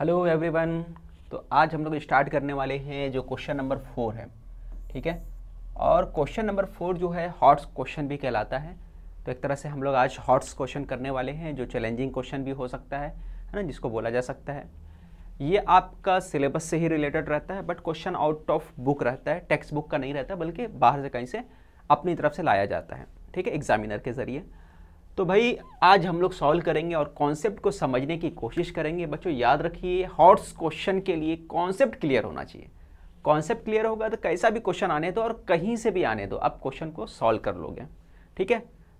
hello everyone तो आज हम लोग स्टार्ट करने वाले हैं जो क्वेश्चन नंबर फोर है ठीक है और क्वेश्चन नंबर फोर जो है हॉट्स क्वेश्चन भी कहलाता है तो एक तरह से हम लोग आज हॉट्स क्वेश्चन करने वाले हैं जो चैलेंजिंग क्वेश्चन भी हो सकता है है ना जिसको बोला जा सकता है ये आपका सिलेबस से ही रिलेटेड रहता है but question out of book रहता है टेक्स्ट बुक का नहीं रहता बल्कि बाहर से कहीं से अपनी तरफ से लाया जाता है ठीक है एग्जामिनर के ज़रिए तो भाई आज हम लोग सॉल्व करेंगे और कॉन्सेप्ट को समझने की कोशिश करेंगे बच्चों याद रखिए हॉट्स क्वेश्चन के लिए कॉन्सेप्ट क्लियर होना चाहिए कॉन्सेप्ट क्लियर होगा तो कैसा भी क्वेश्चन आने दो और कहीं से भी आने दो आप क्वेश्चन को सॉल्व कर लोगे ठीक है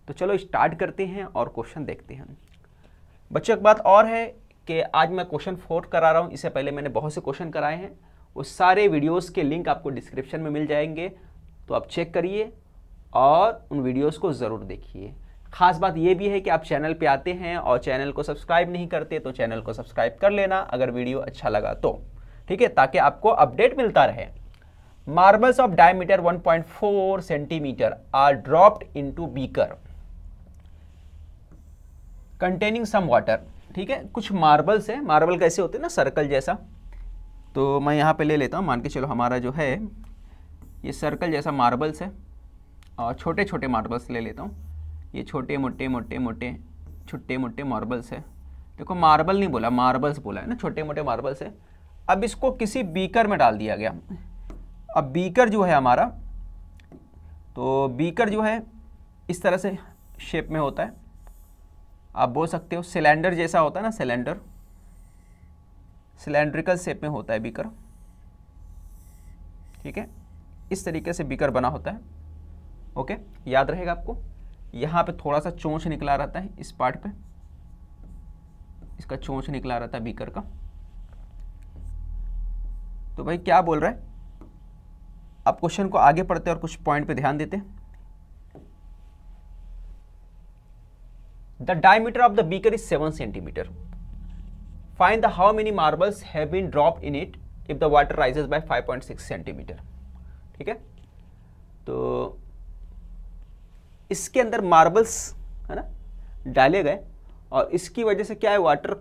तो चलो स्टार्ट करते हैं और क्वेश्चन देखते हैं बच्चों एक बात और है कि आज मैं क्वेश्चन फोर करा रहा हूँ इससे पहले मैंने बहुत से क्वेश्चन कराए हैं उस सारे वीडियोज़ के लिंक आपको डिस्क्रिप्शन में मिल जाएंगे तो आप चेक करिए और उन वीडियोज़ को ज़रूर देखिए खास बात यह भी है कि आप चैनल पे आते हैं और चैनल को सब्सक्राइब नहीं करते तो चैनल को सब्सक्राइब कर लेना अगर वीडियो अच्छा लगा तो ठीक है ताकि आपको अपडेट मिलता रहे marbles of diameter 1.4 centimetre are dropped into beaker containing some water ठीक है कुछ मार्बल्स है मार्बल कैसे होते हैं ना सर्कल जैसा तो मैं यहाँ पे ले लेता हूँ मान के चलो हमारा जो है ये सर्कल जैसा मार्बल्स है और छोटे छोटे मार्बल्स ले लेता हूँ ये छोटे मोटे मोटे मोटे छोटे मोटे मार्बल्स है देखो मार्बल नहीं बोला मार्बल्स बोला है ना छोटे मोटे मार्बल्स है अब इसको किसी बीकर में डाल दिया गया अब बीकर जो है हमारा तो बीकर जो है इस तरह से शेप में होता है आप बोल सकते हो सिलेंडर जैसा होता है ना सिलेंडर सिलेंड्रिकल शेप में होता है बीकर ठीक है इस तरीके से बीकर बना होता है ओके याद रहेगा आपको यहाँ पे थोड़ा सा चोंच निकला रहता है इस पार्ट पे इसका चोंच निकला रहता है बीकर का तो भाई क्या बोल रहा है आप क्वेश्चन को आगे पढ़ते और कुछ पॉइंट पे ध्यान देते the diameter of the beaker is seven centimetre find the how many marbles have been drop in it if the water rises by 5.6 centimetre ठीक है तो इसके अंदर मार्बल्स है ना डाले गए और इसकी वजह से क्या है वाटर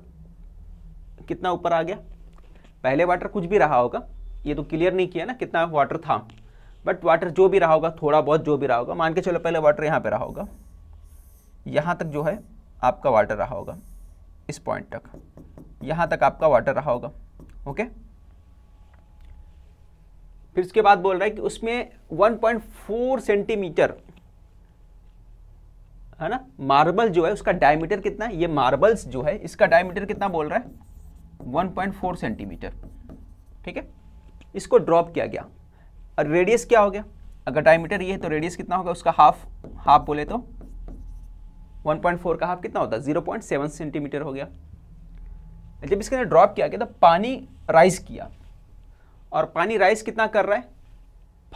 कितना ऊपर आ गया पहले वाटर कुछ भी रहा होगा ये तो क्लियर नहीं किया ना कितना वाटर था बट वाटर जो भी रहा होगा थोड़ा बहुत जो भी रहा होगा मान के चलो पहले वाटर यहाँ पे रहा होगा यहाँ तक जो है आपका वाटर रहा होगा इस पॉइंट तक यहाँ तक आपका वाटर रहा होगा ओके फिर इसके बाद बोल रहा है कि उसमें 1.4 सेंटीमीटर है ना मार्बल जो है उसका डायमीटर कितना है ये मार्बल्स जो है इसका डायमीटर कितना बोल रहा है 1.4 सेंटीमीटर ठीक है इसको ड्रॉप किया गया और रेडियस क्या हो गया अगर डायमीटर ये है तो रेडियस कितना होगा उसका हाफ हाफ बोले तो 1.4 का हाफ कितना होता है 0.7 सेंटीमीटर हो गया जब इसके अंदर ड्रॉप किया गया तो पानी राइज किया और पानी राइज कितना कर रहा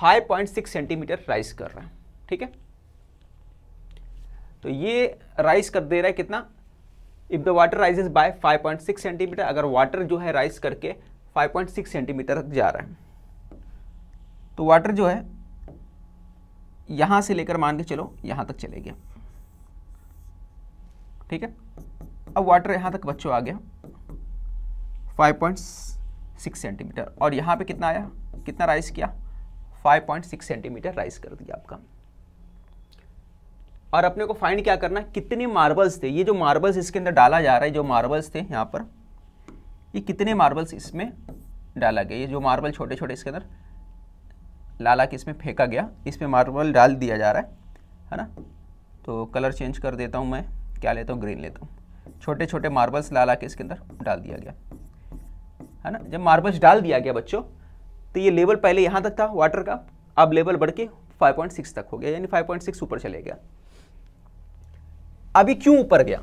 है 5.6 सेंटीमीटर राइज कर रहा है ठीक है तो ये राइस कर दे रहा है कितना if the water is by 5.6 centimetre अगर वाटर जो है राइस करके 5.6 सेंटीमीटर तक जा रहा है तो वाटर जो है यहाँ से लेकर मान के चलो यहाँ तक चले गया ठीक है अब वाटर यहाँ तक बच्चों आ गया 5.6 सेंटीमीटर और यहाँ पे कितना आया कितना राइस किया 5.6 सेंटीमीटर राइस कर दिया आपका और अपने को फाइंड क्या करना है कितने मार्बल्स थे ये जो मार्बल्स इसके अंदर डाला जा रहा है जो मार्बल्स थे यहाँ पर ये कितने मार्बल्स इसमें डाला गया ये जो मार्बल छोटे छोटे इसके अंदर लाला के इसमें फेंका गया इसमें मार्बल डाल दिया जा रहा है है ना तो कलर चेंज कर देता हूँ मैं क्या लेता हूँ ग्रीन लेता हूँ छोटे छोटे मार्बल्स लाला के इसके अंदर डाल दिया गया है ना जब मार्बल्स डाल दिया गया बच्चों तो ये लेवल पहले यहाँ तक था वाटर का अब लेवल बढ़ के 5.6 तक हो गया यानी 5.6 ऊपर चले गया अभी क्यों ऊपर गया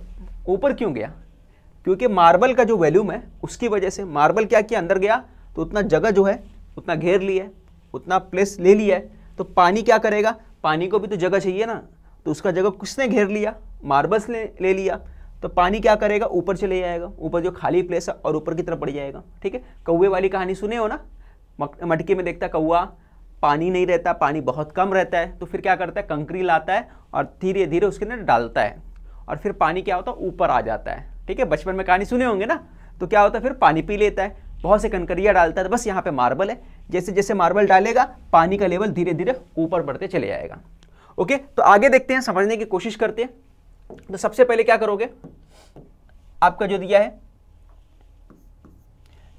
ऊपर क्यों गया क्योंकि मार्बल का जो वैल्यूम है उसकी वजह से मार्बल क्या किया अंदर गया तो उतना जगह जो है उतना घेर लिया है उतना प्लेस ले लिया है तो पानी क्या करेगा पानी को भी तो जगह चाहिए ना तो उसका जगह किसने घेर लिया मार्बल्स ने ले लिया तो पानी क्या करेगा ऊपर चले जाएगा ऊपर जो खाली प्लेस है और ऊपर की तरफ पड़ जाएगा ठीक है कौए वाली कहानी सुने हो ना मटके में देखता कौआ पानी नहीं रहता पानी बहुत कम रहता है तो फिर क्या करता है कंकरी लाता है और धीरे धीरे उसके अंदर डालता है और फिर पानी क्या होता है ऊपर आ जाता है ठीक है बचपन में कहानी सुने होंगे ना तो क्या होता है फिर पानी पी लेता है बहुत से कनकरिया डालता है तो बस यहाँ पे मार्बल है जैसे जैसे मार्बल डालेगा पानी का लेवल धीरे धीरे ऊपर बढ़ते चले जाएगा ओके तो आगे देखते हैं समझने की कोशिश करते हैं तो सबसे पहले क्या करोगे आपका जो दिया है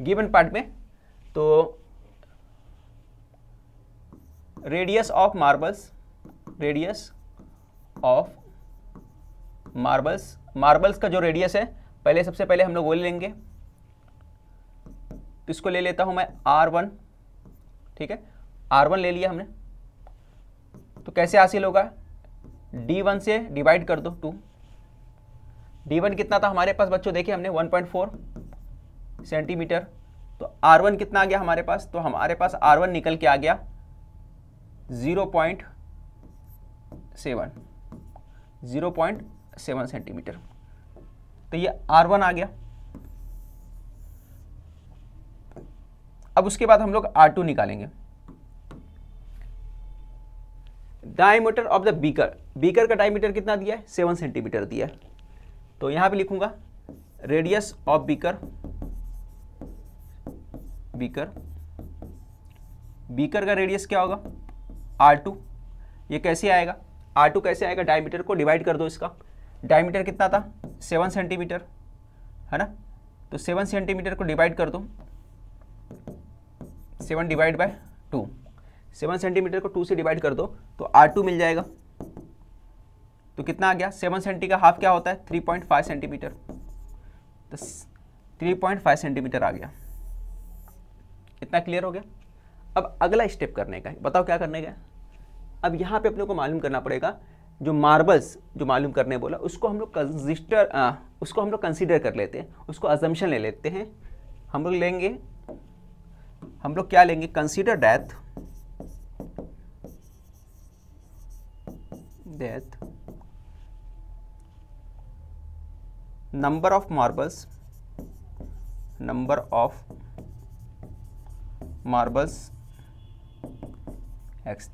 गिवन पार्ट में तो radius of marbles radius of marbles marbles का जो रेडियस है पहले सबसे पहले हम लोग वो ले लेंगे तो इसको ले लेता हूँ मैं आर वन ठीक है आर वन ले लिया हमने तो कैसे हासिल होगा डी वन से डिवाइड कर दो टू डी वन कितना था हमारे पास बच्चों देखिए हमने वन पॉइंट फोर सेंटीमीटर तो आर वन कितना आ गया हमारे पास तो हमारे पास आर वन निकल के आ गया zero point seven zero point seven centimetre तो ये आर वन आ गया अब उसके बाद हम लोग आर टू निकालेंगे diameter of the beaker beaker का डायमीटर कितना दिया है सेवन सेंटीमीटर दिया है तो यहां पे लिखूंगा radius of beaker beaker beaker का रेडियस क्या होगा आर टू ये कैसे आएगा आर टू कैसे आएगा डायमीटर को डिवाइड कर दो इसका डायमीटर कितना था सेवन सेंटीमीटर है ना तो सेवन सेंटीमीटर को डिवाइड कर दो seven divide by two seven centimetre को टू से डिवाइड कर दो तो आर टू मिल जाएगा तो कितना आ गया सेवन सेंटी का हाफ क्या होता है थ्री पॉइंट फाइव सेंटीमीटर तो थ्री पॉइंट फाइव सेंटीमीटर आ गया इतना क्लियर हो गया अब अगला स्टेप करने का बताओ क्या करने का अब यहाँ पे अपने को मालूम करना पड़ेगा जो मार्बल्स जो मालूम करने बोला उसको हम लोग कंजिस्टर उसको हम लोग कंसिडर कर लेते हैं उसको अजम्पन ले लेते हैं हम लोग लेंगे हम लोग क्या लेंगे consider death death number of marbles number of marbles X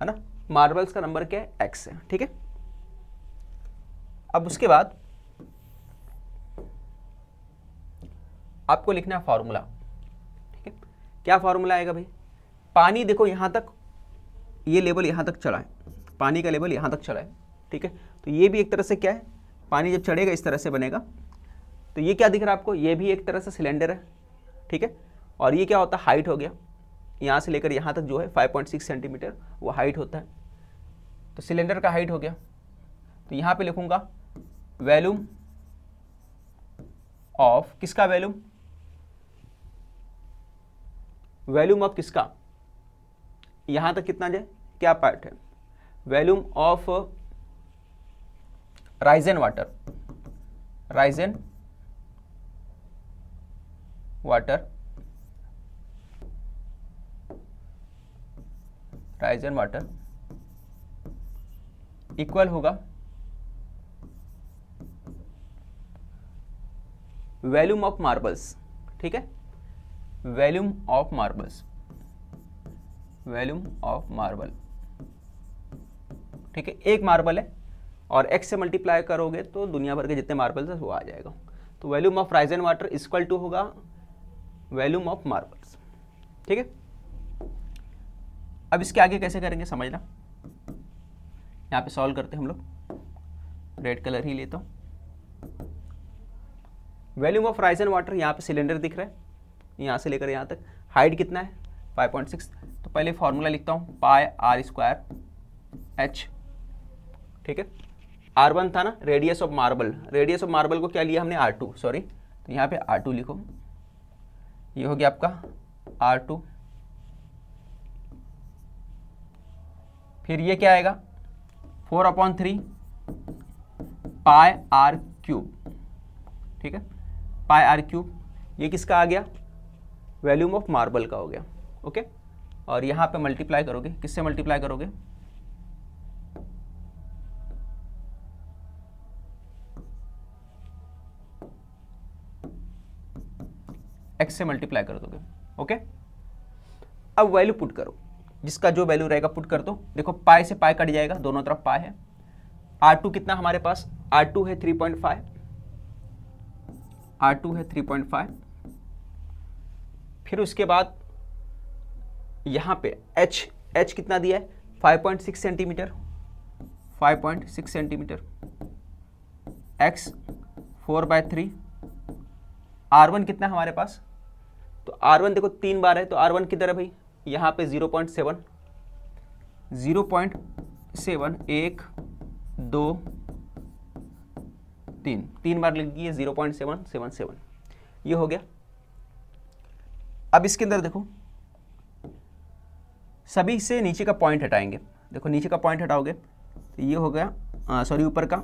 है ना मार्बल्स का नंबर क्या है एक्स है ठीक है अब उसके बाद आपको लिखना है फॉर्मूला ठीक है क्या फॉर्मूला आएगा भाई पानी देखो यहाँ तक ये लेवल यहाँ तक चढ़ा है पानी का लेवल यहाँ तक चढ़ा है ठीक है तो ये भी एक तरह से क्या है पानी जब चढ़ेगा इस तरह से बनेगा तो ये क्या दिख रहा है आपको ये भी एक तरह से सिलेंडर है ठीक है और ये क्या होता है हाइट हो गया यहाँ से लेकर यहाँ तक जो है 5.6 सेंटीमीटर वो हाइट होता है तो सिलेंडर का हाइट हो गया तो यहाँ पे लिखूँगा वैल्यूम ऑफ किसका वैल्यूम वैल्यूम ऑफ किसका यहाँ तक कितना जाए क्या पार्ट है volume of risen water risen water risen water equal होगा वैल्यूम ऑफ मार्बल्स ठीक है volume of marbles volume of marble ठीक है एक मार्बल है और एक्स से मल्टीप्लाई करोगे तो दुनिया भर के जितने मार्बल्स है वो आ जाएगा तो volume of rise and water equal to होगा वैल्यूम ऑफ मार्बल्स ठीक है अब इसके आगे कैसे करेंगे समझना यहाँ पे सॉल्व करते हैं हम लोग रेड कलर ही लेता हूँ volume of rise and water यहाँ पे सिलेंडर दिख रहा है यहाँ से लेकर यहाँ तक हाइट कितना है 5.6 तो पहले फॉर्मूला लिखता हूँ पाए आर स्क्वायर एच ठीक है आर वन था ना radius of marble radius of marble को क्या लिया हमने आर टू सॉरी तो यहाँ पर आर टू लिखो ये हो गया आपका आर टू फिर ये क्या आएगा four upon three pi R cube ठीक है पाए आर क्यूब ये किसका आ गया वैल्यूम ऑफ मार्बल का हो गया ओके और यहाँ पे मल्टीप्लाई करोगे किससे मल्टीप्लाई करोगे एक्स से मल्टीप्लाई कर दोगे ओके अब वैल्यू पुट करो जिसका जो वैल्यू रहेगा पुट कर दो देखो पाए से पाए कट जाएगा दोनों तरफ पाए है आर टू कितना हमारे पास आर टू है three point five R two है थ्री पॉइंट फाइव फिर उसके बाद यहाँ पे एच एच कितना दिया है five point six centimetre five point six centimetre X four by three R one कितना हमारे पास तो आर वन देखो तीन बार है तो आर वन किधर है भाई यहाँ पे zero point seven zero point seven एक दो तीन तीन बार लिख दिए zero point seven seven seven ये हो गया अब इसके अंदर देखो सभी से नीचे का पॉइंट हटाएंगे देखो नीचे का पॉइंट हटाओगे तो ये हो गया सॉरी ऊपर का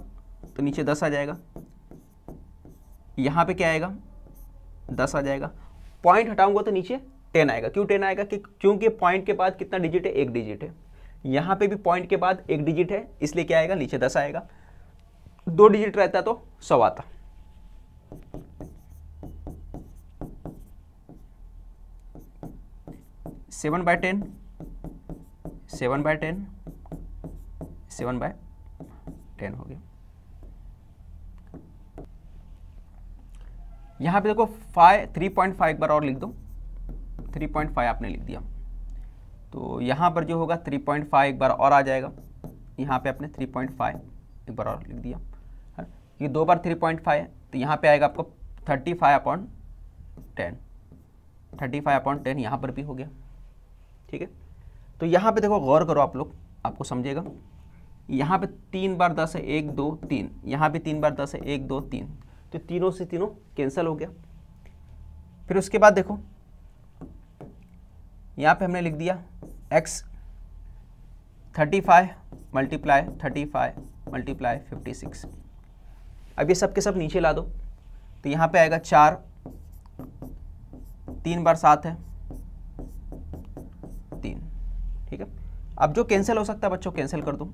तो नीचे दस आ जाएगा यहाँ पे क्या आएगा दस आ जाएगा पॉइंट हटाऊंगा तो नीचे टेन आएगा क्यों टेन आएगा कि क्योंकि पॉइंट के बाद कितना डिजिट है एक डिजिट है यहाँ पे भी पॉइंट के बाद एक डिजिट है इसलिए क्या आएगा नीचे दस आएगा दो डिजिट रहता तो सौ आता seven by ten seven by ten seven by ten हो गया यहां पे देखो फाइव थ्री पॉइंट फाइव एक बार और लिख दो थ्री पॉइंट फाइव आपने लिख दिया तो यहाँ पर जो होगा थ्री पॉइंट फाइव एक बार और आ जाएगा यहाँ पे आपने थ्री पॉइंट फाइव एक बार और लिख दिया क्योंकि हाँ, दो बार थ्री पॉइंट फाइव तो यहाँ पे आएगा आपको thirty five upon ten thirty five upon ten यहाँ पर भी हो गया ठीक है तो यहाँ पे देखो गौर करो आप लोग आपको समझेगा यहाँ पे तीन बार दस है एक दो तीन यहाँ पे तीन बार दस है एक दो तीन तो तीनों से तीनों कैंसिल हो गया फिर उसके बाद देखो यहाँ पे हमने लिख दिया X thirty five multiply thirty five multiply fifty six अब ये सब के सब नीचे ला दो तो यहाँ पे आएगा चार तीन बार सात है तीन ठीक है अब जो कैंसिल हो सकता है बच्चों कैंसिल कर दो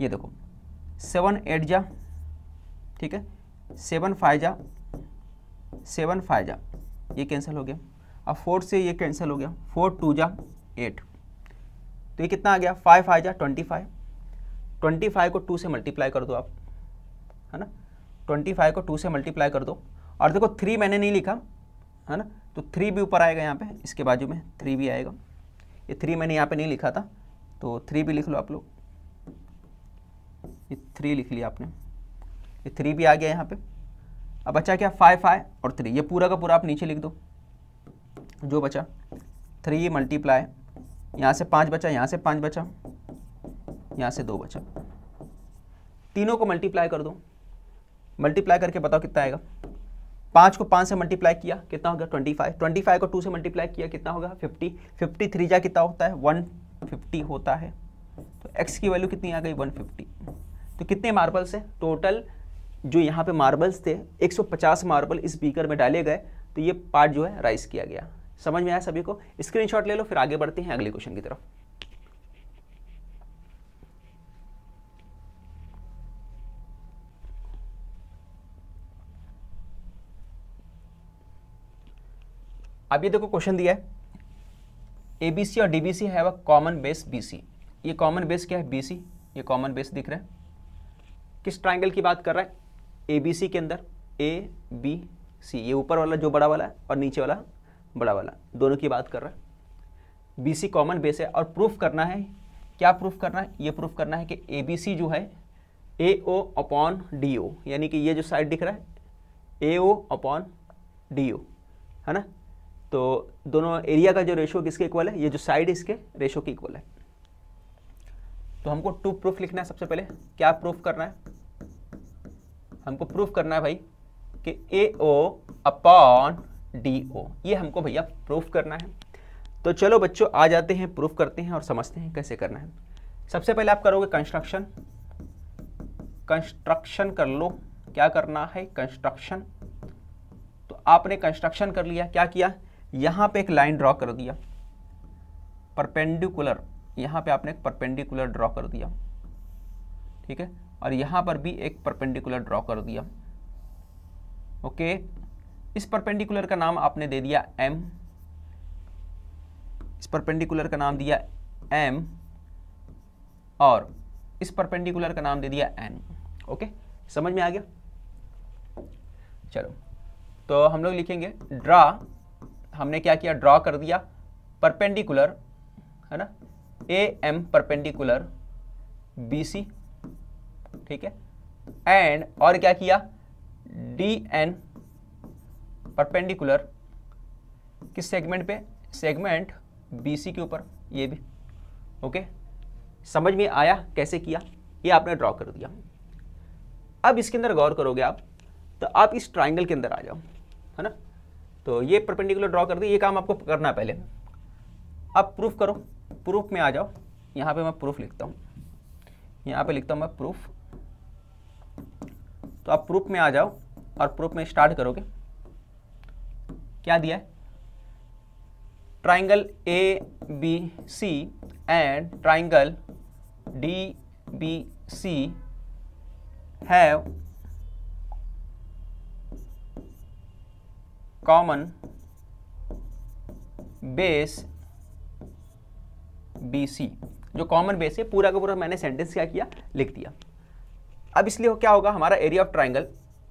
ये देखो सेवन एट जा ठीक है सेवन फाइव जा सेवन फाइव जा ये कैंसिल हो गया अब फोर से ये कैंसिल हो गया फोर टू जा एट तो ये कितना आ गया फाइव आ जा ट्वेंटी फाइव ट्वेंटी फाइव को टू से मल्टीप्लाई कर दो आप है ना ट्वेंटी फाइव को टू से मल्टीप्लाई कर दो और देखो थ्री मैंने नहीं लिखा है ना तो थ्री भी ऊपर आएगा यहाँ पे इसके बाजू में थ्री भी आएगा ये थ्री मैंने यहाँ पे नहीं लिखा था तो थ्री भी लिख लो आप लोग ये थ्री लिख लिया आपने ये थ्री भी आ गया यहाँ पे अब अच्छा क्या फाइव फाइव और थ्री ये पूरा का पूरा आप नीचे लिख दो जो बचा थ्री मल्टीप्लाई यहाँ से पाँच बचा यहाँ से पाँच बचा यहाँ से दो बचा तीनों को मल्टीप्लाई कर दो मल्टीप्लाई करके बताओ कितना आएगा पाँच को पाँच से मल्टीप्लाई किया कितना होगा ट्वेंटी फाइव ट्वेंटी फाइव को टू से मल्टीप्लाई किया कितना होगा फिफ्टी फिफ्टी थ्री जा कितना होता है वन फिफ्टी होता है तो एक्स की वैल्यू कितनी आ गई वन फिफ्टी तो कितने मार्बल्स हैं टोटल जो यहाँ पे मार्बल्स थे एक सौ पचास मार्बल इस बीकर में डाले गए तो ये पार्ट जो है राइस किया गया समझ में आया सभी को स्क्रीनशॉट ले लो फिर आगे बढ़ते हैं अगले क्वेश्चन की तरफ अब ये देखो क्वेश्चन दिया है एबीसी और DBC have a common base BC ये कॉमन बेस क्या है बीसी ये कॉमन बेस दिख रहा है किस ट्राइंगल की बात कर रहा है एबीसी के अंदर ए बी सी ये ऊपर वाला जो बड़ा वाला है और नीचे वाला बड़ा वाला दोनों की बात कर रहा है बी सी कॉमन बेस है और प्रूफ करना है क्या प्रूफ करना है ये प्रूफ करना है कि ए बी सी जो है A O upon D O यानी कि ये जो साइड दिख रहा है A O upon D O है ना तो दोनों एरिया का जो रेशो किसके इक्वल है ये जो साइड इसके रेशो के इक्वल है तो हमको टू प्रूफ लिखना है सबसे पहले क्या प्रूफ करना है हमको प्रूफ करना है भाई कि ए ओ अपॉन डी ओ ये हमको भैया प्रूफ करना है तो चलो बच्चों आ जाते हैं प्रूफ करते हैं और समझते हैं कैसे करना है सबसे पहले आप करोगे कंस्ट्रक्शन कंस्ट्रक्शन कर लो क्या करना है कंस्ट्रक्शन तो आपने कंस्ट्रक्शन कर लिया क्या किया यहाँ पे एक लाइन ड्रॉ कर दिया परपेंडिकुलर यहाँ पे आपने एक परपेंडिकुलर ड्रॉ कर दिया ठीक है और यहाँ पर भी एक परपेंडिकुलर ड्रॉ कर दिया ओके इस परपेंडिकुलर का नाम आपने दे दिया एम इस परपेंडिकुलर का नाम दिया एम और इस परपेंडिकुलर का नाम दे दिया एन ओके समझ में आ गया चलो तो हम लोग लिखेंगे ड्रा हमने क्या किया ड्रा कर दिया परपेंडिकुलर है ना A M perpendicular B C ठीक है एंड और क्या किया डी एन परपेंडिकुलर किस सेगमेंट पे सेगमेंट बीसी के ऊपर ये भी ओके समझ में आया कैसे किया ये आपने ड्रॉ कर दिया अब इसके अंदर गौर करोगे आप तो आप इस ट्राइंगल के अंदर आ जाओ है ना तो ये परपेंडिकुलर ड्रॉ कर दी ये काम आपको करना है पहले अब प्रूफ करो प्रूफ में आ जाओ यहाँ पे मैं प्रूफ लिखता हूँ यहाँ पे लिखता हूँ मैं प्रूफ तो आप प्रूफ में आ जाओ और प्रूफ में स्टार्ट करोगे क्या दिया है triangle A B C and triangle D B C have common base B C जो कॉमन बेस है पूरा का पूरा मैंने सेंटेंस क्या किया लिख दिया अब इसलिए क्या होगा हमारा area of triangle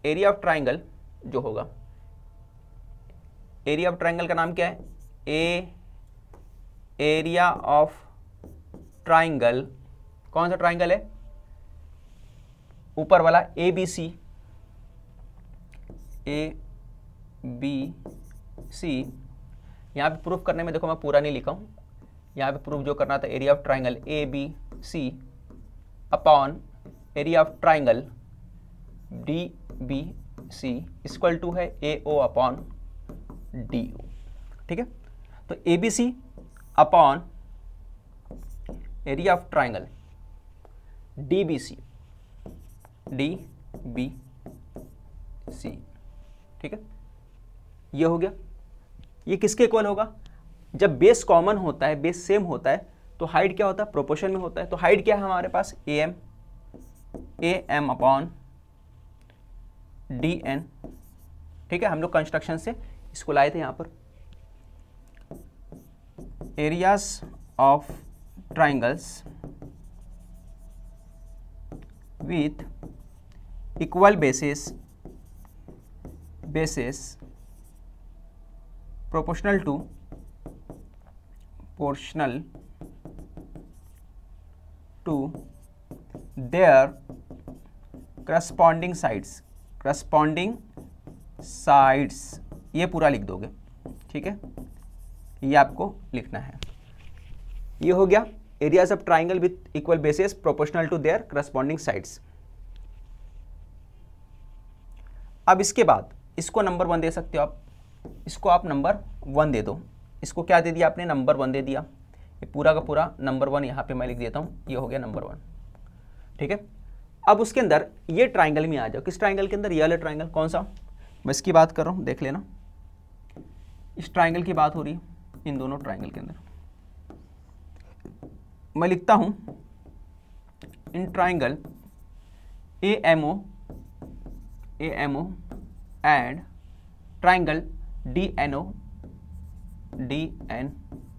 area of triangle जो होगा एरिया ऑफ ट्राइंगल का नाम क्या है ए एरिया ऑफ ट्राइंगल कौन सा ट्राइंगल है ऊपर वाला ए बी सी ए बी सी यहाँ पे प्रूफ करने में देखो मैं पूरा नहीं लिखा हूँ यहाँ पे प्रूफ जो करना था area of triangle A B C upon area of triangle D B C equal to है A O upon D U ठीक है तो A B C upon area of triangle D B C D B C ठीक है ये हो गया ये किसके इक्वल होगा जब बेस कॉमन होता है बेस सेम होता है तो हाइट क्या होता है प्रोपोर्शन में होता है तो हाइट क्या है हमारे पास A M A M upon D N ठीक है हम लोग कंस्ट्रक्शन से इसको लाए थे यहां पर areas of triangles with equal bases bases proportional to portional to their corresponding sides corresponding sides ये पूरा लिख दोगे ठीक है ये आपको लिखना है ये हो गया areas of triangle with equal bases proportional to their corresponding sides अब इसके बाद इसको नंबर वन दे सकते हो आप इसको आप नंबर वन दे दो इसको क्या दे दिया आपने नंबर वन दे दिया ये पूरा का पूरा नंबर वन यहाँ पे मैं लिख देता हूँ ये हो गया नंबर वन ठीक है अब उसके अंदर ये ट्राइंगल में आ जाओ किस ट्राइंगल के अंदर ये वाला ट्राइंगल कौन सा मैं इसकी बात कर रहा हूँ देख लेना इस ट्राइंगल की बात हो रही है इन दोनों ट्राइंगल के अंदर मैं लिखता हूं in triangle A M O A M O and triangle D N O D N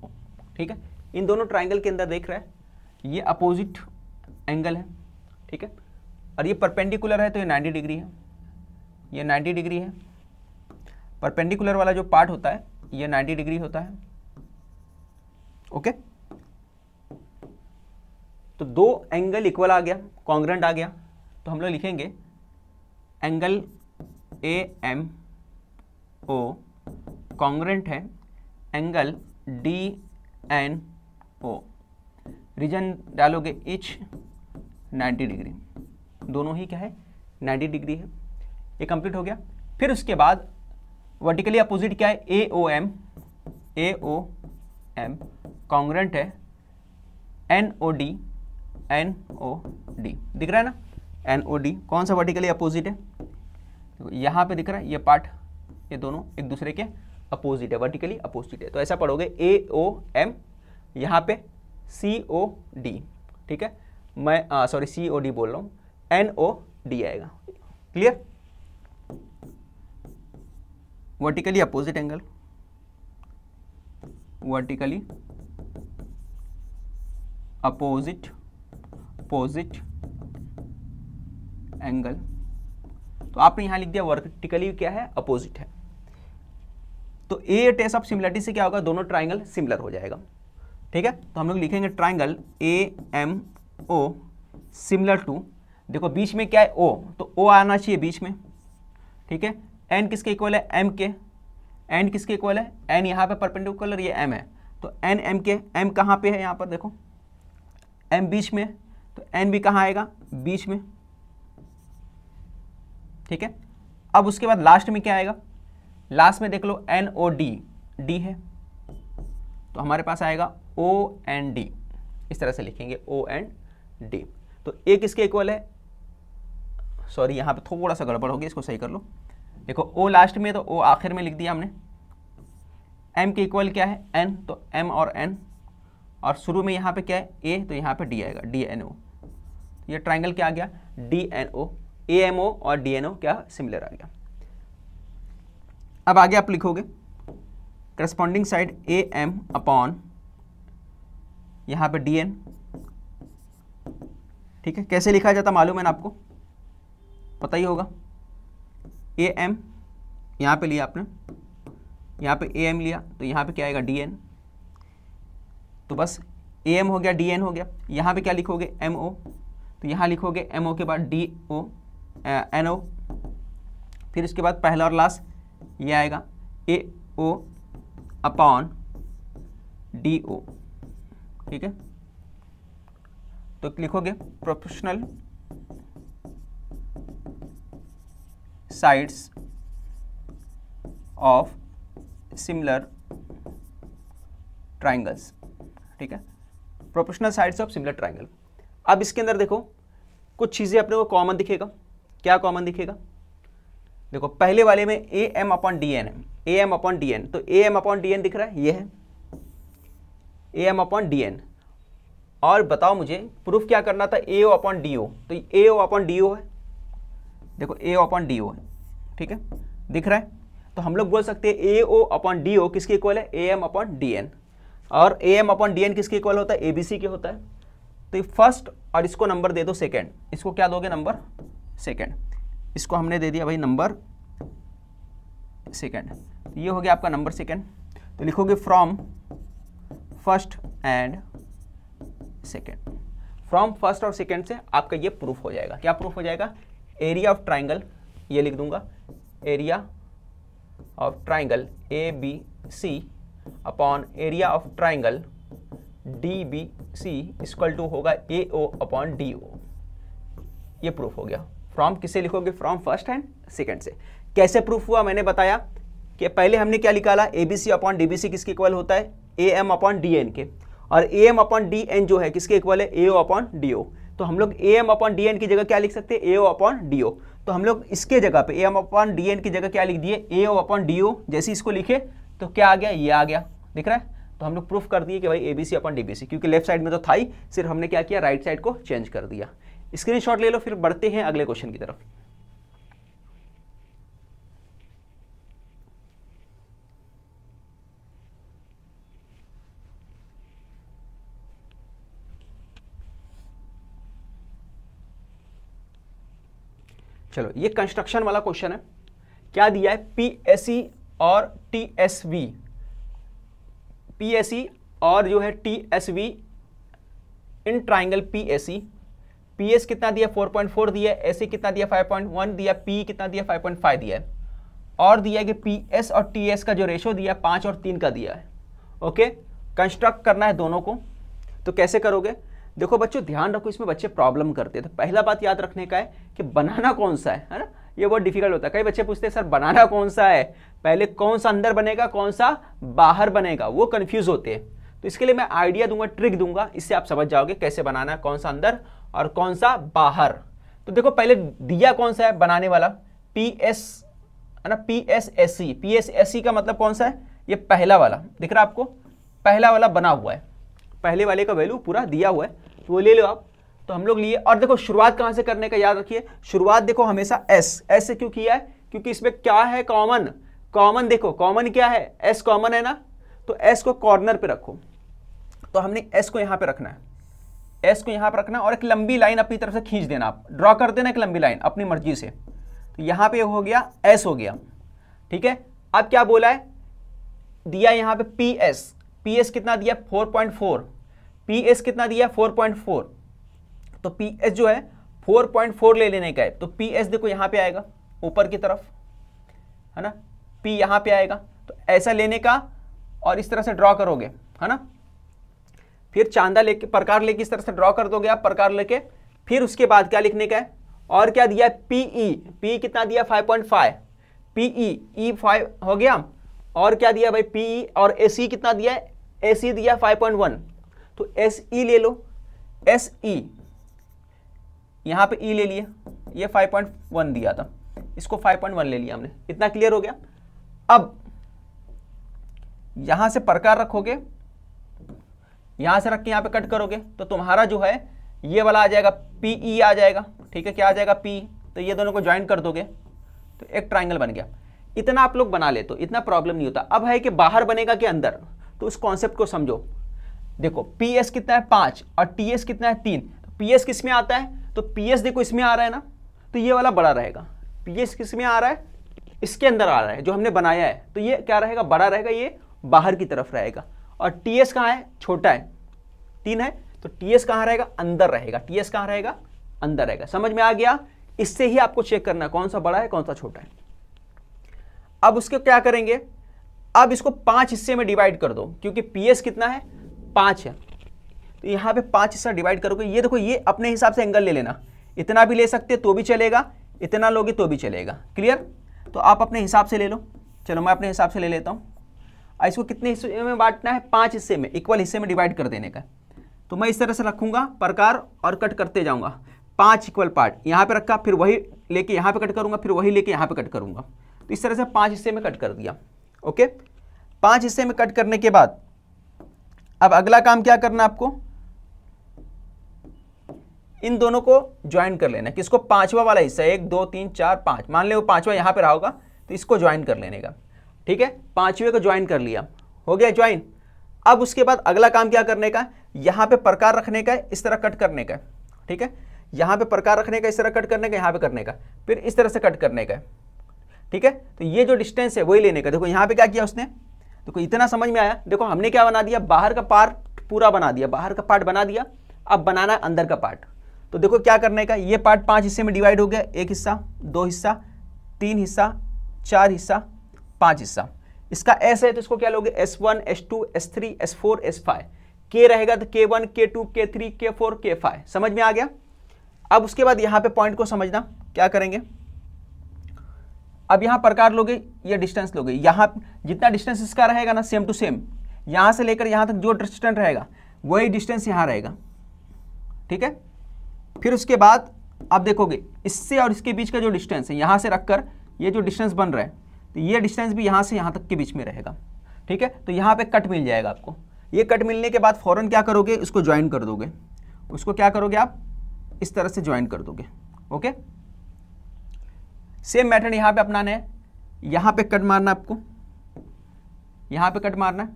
O ठीक है इन दोनों ट्राइंगल के अंदर देख रहा है ये अपोजिट एंगल है ठीक है और ये परपेंडिकुलर है तो ये 90 डिग्री है ये 90 डिग्री है परपेंडिकुलर वाला जो पार्ट होता है ये 90 डिग्री होता है ओके तो दो एंगल इक्वल आ गया कॉन्ग्रेंट आ गया तो हम लोग लिखेंगे angle A M O congruent है angle D N O reason डालोगे इच 90 डिग्री दोनों ही क्या है 90 डिग्री है ये कंप्लीट हो गया फिर उसके बाद वर्टिकली अपोजिट क्या है A O M A O M congruent है N O D N O D दिख रहा है ना एन ओ डी कौन सा वर्टिकली अपोजिट है यहाँ पे दिख रहा है ये पार्ट ये दोनों एक दूसरे के अपोजिट है वर्टिकली अपोजिट है तो ऐसा पढ़ोगे ए ओ एम यहाँ पे सी ओ डी ठीक है मैं सॉरी सी ओ डी बोल रहा हूँ एन ओ डी आएगा clear vertically opposite angle vertically opposite opposite angle तो आपने यहां लिख दिया वर्टिकली क्या है अपोजिट है तो ए टेस्ट ऑफ सिमिलरिटी से क्या होगा दोनों ट्राइंगल सिमिलर हो जाएगा ठीक है तो हम लोग लिखेंगे triangle A M O similar to देखो बीच में क्या है ओ तो ओ आना चाहिए बीच में ठीक है एन किसके इक्वल है एम के एन किसके इक्वल है एन यहाँ पे परपेंडिकुलर ये एम है तो एन एम के एम कहाँ पे है यहाँ पर देखो एम बीच में तो एन भी कहाँ आएगा बीच में ठीक है अब उसके बाद लास्ट में क्या आएगा लास्ट में देख लो एन ओ डी डी है तो हमारे पास आएगा ओ एन डी इस तरह से लिखेंगे ओ एन डी तो ए किसके इक्वल है सॉरी यहाँ पे थोड़ा सा गड़बड़ होगी इसको सही कर लो देखो ओ लास्ट में तो ओ आखिर में लिख दिया हमने एम के इक्वल क्या है एन तो एम और एन और शुरू में यहाँ पे क्या है ए तो यहाँ पे डी आएगा डी एन ओ ये ट्राइंगल क्या आ गया D N O A M O और डी एन ओ क्या सिमिलर आ गया अब आगे आप लिखोगे corresponding side A M upon यहाँ पे डी एन ठीक है कैसे लिखा जाता मालूम है ना आपको पता ही होगा ए एम यहाँ पर लिया आपने यहाँ पे ए एम लिया तो यहाँ पे क्या आएगा डी एन तो बस ए एम हो गया डी एन हो गया यहाँ पे क्या लिखोगे एम ओ तो यहाँ लिखोगे एम ओ के बाद डी ओ एन ओ फिर इसके बाद पहला और लास्ट ये आएगा ए ओ अपॉन डी ओ ठीक है तो लिखोगे professional sides of similar triangles ठीक है proportional sides of similar triangle अब इसके अंदर देखो कुछ चीज़ें अपने को कॉमन दिखेगा क्या कॉमन दिखेगा देखो पहले वाले में A M upon D N M A M upon D N तो A M upon D N दिख रहा है ये है A M upon D N और बताओ मुझे प्रूफ क्या करना था ए ओ अपॉन डी ओ तो ए ओ अपॉन डी ओ है देखो ए अपॉन डी ओ है ठीक है दिख रहा है तो हम लोग बोल सकते हैं ए ओ अपॉन डी ओ किसके इक्वल है A M upon D N और A M upon D N किसके इक्वल होता है ए बी सी के होता है तो ये फर्स्ट और इसको नंबर दे दो सेकेंड इसको क्या दोगे नंबर सेकेंड इसको हमने दे दिया भाई नंबर सेकेंड तो ये हो गया आपका नंबर सेकेंड तो लिखोगे from first and second from first और सेकेंड से आपका ये प्रूफ हो जाएगा क्या प्रूफ हो जाएगा एरिया ऑफ ट्राइंगल ये लिख दूंगा area of triangle A B C upon area of triangle D B C equal to होगा A O upon D O ये प्रूफ हो गया फ्रॉम किसे लिखोगे फ्रॉम फर्स्ट एंड सेकेंड से कैसे प्रूफ हुआ मैंने बताया कि पहले हमने क्या निकाला A B C upon D B C किसके इक्वल होता है A M upon D N के और A M upon D N जो है किसके इक्वल है A O upon D O तो हम लोग A M upon D N की जगह क्या लिख सकते हैं ए ओ अपॉन डी ओ तो हम लोग इसके जगह पे A M upon D N की जगह क्या लिख दिए ए ओ अपॉन डी ओ जैसे इसको लिखे तो क्या आ गया ये आ गया दिख रहा है तो हम लोग प्रूफ कर दिए कि भाई A B C upon D B C क्योंकि लेफ्ट साइड में तो था ही सिर्फ हमने क्या किया राइट साइड को चेंज कर दिया शॉट ले लो फिर बढ़ते हैं अगले क्वेश्चन की तरफ चलो ये कंस्ट्रक्शन वाला क्वेश्चन है क्या दिया है पीएसई और टीएसवी पीएसई और जो है TSV in triangle PSE PS कितना दिया 4.4 दिया सी कितना दिया 5.1 दिया पी कितना दिया 5.5 दिया है और दिया कि पीएस और टीएस का जो रेशो दिया पाँच और तीन का दिया है ओके कंस्ट्रक्ट करना है दोनों को तो कैसे करोगे देखो बच्चों ध्यान रखो इसमें बच्चे प्रॉब्लम करते हैं तो पहला बात याद रखने का है कि बनाना कौन सा है है ना ये बहुत डिफिकल्ट होता है कई बच्चे पूछते हैं सर बनाना कौन सा है पहले कौन सा अंदर बनेगा कौन सा बाहर बनेगा वो कन्फ्यूज होते हैं तो इसके लिए मैं आइडिया दूंगा ट्रिक दूंगा इससे आप समझ जाओगे कैसे बनाना है कौन सा अंदर और कौन सा बाहर तो देखो पहले दिया कौन सा है बनाने वाला पी एस है ना P S S C P S S C का मतलब कौन सा है ये पहला वाला दिख रहा है आपको पहला वाला बना हुआ है पहले वाले का वैल्यू पूरा दिया हुआ है तो वो ले लो आप तो हम लोग लिए और देखो शुरुआत कहाँ से करने का याद रखिए शुरुआत देखो हमेशा एस एस से क्यों किया है क्योंकि इसमें क्या है कॉमन कॉमन देखो कॉमन क्या है एस कॉमन है ना तो एस को कॉर्नर पर रखो तो हमने एस को यहाँ पर रखना है एस को यहाँ पर रखना और एक लंबी लाइन अपनी तरफ से खींच देना आप ड्रॉ कर देना एक लंबी लाइन अपनी मर्जी से तो यहाँ पे हो गया एस हो गया ठीक है अब क्या बोला है दिया यहाँ पे पी एस पी एस कितना दिया four point four P S कितना दिया फोर पॉइंट फोर तो पी एस जो है फोर पॉइंट फोर ले लेने का है तो पी एस देखो यहां पे आएगा ऊपर की तरफ है ना पी यहां पे आएगा तो ऐसा लेने का और इस तरह से ड्रॉ करोगे है ना फिर चांदा लेके प्रकार लेके इस तरह से ड्रॉ कर दोगे आप प्रकार लेके फिर उसके बाद क्या लिखने का है और क्या दिया पी ई पी कितना दिया five point five P E E five हो गया और क्या दिया भाई पी ई e और ए सी कितना दिया है एस ई e दिया 5.1 तो एस ई e ले लो एस ई e, यहां पे ई ले लिए ये 5.1 दिया था इसको 5.1 ले लिया हमने इतना क्लियर हो गया अब यहां से प्रकार रखोगे यहां से रख के यहां पे कट करोगे तो तुम्हारा जो है ये वाला आ जाएगा पी ई आ जाएगा ठीक है क्या आ जाएगा पी तो ये दोनों को ज्वाइन कर दोगे तो एक ट्राइंगल बन गया इतना आप लोग बना लेते तो इतना प्रॉब्लम नहीं होता अब है कि बाहर बनेगा कि अंदर तो इस कॉन्सेप्ट को समझो देखो पी कितना है पाँच और टी कितना है तीन पी एस किस में आता है तो पी देखो इसमें आ रहा है ना तो ये वाला बड़ा रहेगा पी एस किस में आ रहा है इसके अंदर आ रहा है जो हमने बनाया है तो ये क्या रहेगा बड़ा रहेगा ये बाहर की तरफ रहेगा और टी एस कहाँ है छोटा है तीन है तो टी एस कहाँ रहेगा अंदर रहेगा टी एस कहाँ रहेगा अंदर रहेगा समझ में आ गया इससे ही आपको चेक करना है कौन सा बड़ा है कौन सा छोटा है अब उसके क्या करेंगे अब इसको पांच हिस्से में डिवाइड कर दो क्योंकि पीएस कितना है पांच है तो यहाँ पे पांच हिस्सा डिवाइड करोगे ये देखो ये अपने हिसाब से एंगल ले लेना इतना भी ले सकते तो भी चलेगा इतना लोगे तो भी चलेगा क्लियर तो आप अपने हिसाब से ले लो चलो मैं अपने हिसाब से ले लेता हूँ इसको कितने हिस्से में बांटना है पाँच हिस्से में इक्वल हिस्से में डिवाइड कर देने का तो मैं इस तरह से रखूँगा प्रकार और कट करते जाऊँगा पाँच इक्वल पार्ट यहाँ पर रखा फिर वही लेके यहाँ पे कट करूँगा फिर वही लेके यहाँ पे कट करूँगा तो इस तरह से पाँच हिस्से में कट कर दिया ओके पांच हिस्से में कट करने के बाद अब अगला काम क्या करना आपको इन दोनों को ज्वाइन कर लेना किसको पांचवा वाला हिस्सा एक दो तीन चार पांच मान ले वो पांचवा यहां पर रहा होगा तो इसको ज्वाइन कर लेने का ठीक है पांचवे को ज्वाइन कर लिया हो गया ज्वाइन अब उसके बाद अगला काम क्या करने का यहां पे प्रकार रखने का इस तरह कट करने का ठीक है यहां पे प्रकार रखने का इस तरह कट करने का यहां पे करने का फिर इस तरह से कट करने का ठीक है तो ये जो डिस्टेंस है वही लेने का देखो यहाँ पे क्या किया उसने देखो इतना समझ में आया देखो हमने क्या बना दिया बाहर का पार्ट पूरा बना दिया बाहर का पार्ट बना दिया अब बनाना है अंदर का पार्ट तो देखो क्या करने का ये पार्ट पांच हिस्से में डिवाइड हो गया एक हिस्सा दो हिस्सा तीन हिस्सा चार हिस्सा पांच हिस्सा इसका एस है तो इसको क्या लोगे S one S two S three S four S five के रहेगा तो के वन के टू के थ्री के फोर के फाइव समझ में आ गया अब उसके बाद यहाँ पे पॉइंट को समझना क्या करेंगे अब यहाँ प्रकार लोगे ये डिस्टेंस लोगे यहाँ जितना डिस्टेंस इसका रहेगा ना सेम टू सेम यहाँ से लेकर यहाँ तक जो डिस्टेंस रहेगा वही डिस्टेंस यहाँ रहेगा ठीक है फिर उसके बाद आप देखोगे इससे और इसके बीच का जो डिस्टेंस है यहाँ से रखकर ये जो डिस्टेंस बन रहा है तो ये डिस्टेंस भी यहाँ से यहाँ तक के बीच में रहेगा ठीक है तो यहाँ पे कट मिल जाएगा आपको ये कट मिलने के बाद फ़ौरन क्या करोगे इसको ज्वाइन कर दोगे उसको क्या करोगे आप इस तरह से ज्वाइन कर दोगे ओके सेम मैथड यहाँ पे अपनाना है यहाँ पे कट मारना आपको यहाँ पे कट मारना है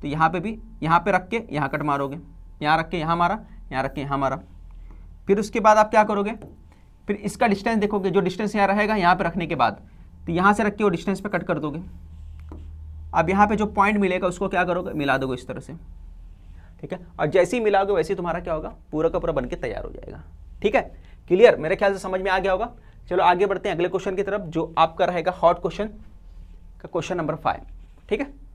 तो यहाँ पे भी यहाँ पे रख के यहाँ कट मारोगे यहाँ रख के यहाँ मारा यहाँ रख के यहाँ मारा फिर उसके बाद आप क्या करोगे फिर इसका डिस्टेंस देखोगे जो डिस्टेंस यहाँ रहेगा यहाँ पर रखने के बाद तो यहाँ से रख के वो डिस्टेंस पर कट कर दोगे अब यहाँ पे जो पॉइंट मिलेगा उसको क्या करोगे मिला दोगे इस तरह से ठीक है और जैसे ही मिलाओगे वैसे ही तुम्हारा क्या होगा पूरा का पूरा बन के तैयार हो जाएगा ठीक है क्लियर मेरे ख्याल से समझ में आ गया होगा चलो आगे बढ़ते हैं अगले क्वेश्चन की तरफ जो आपका रहेगा हॉट क्वेश्चन का क्वेश्चन नंबर फाइव ठीक है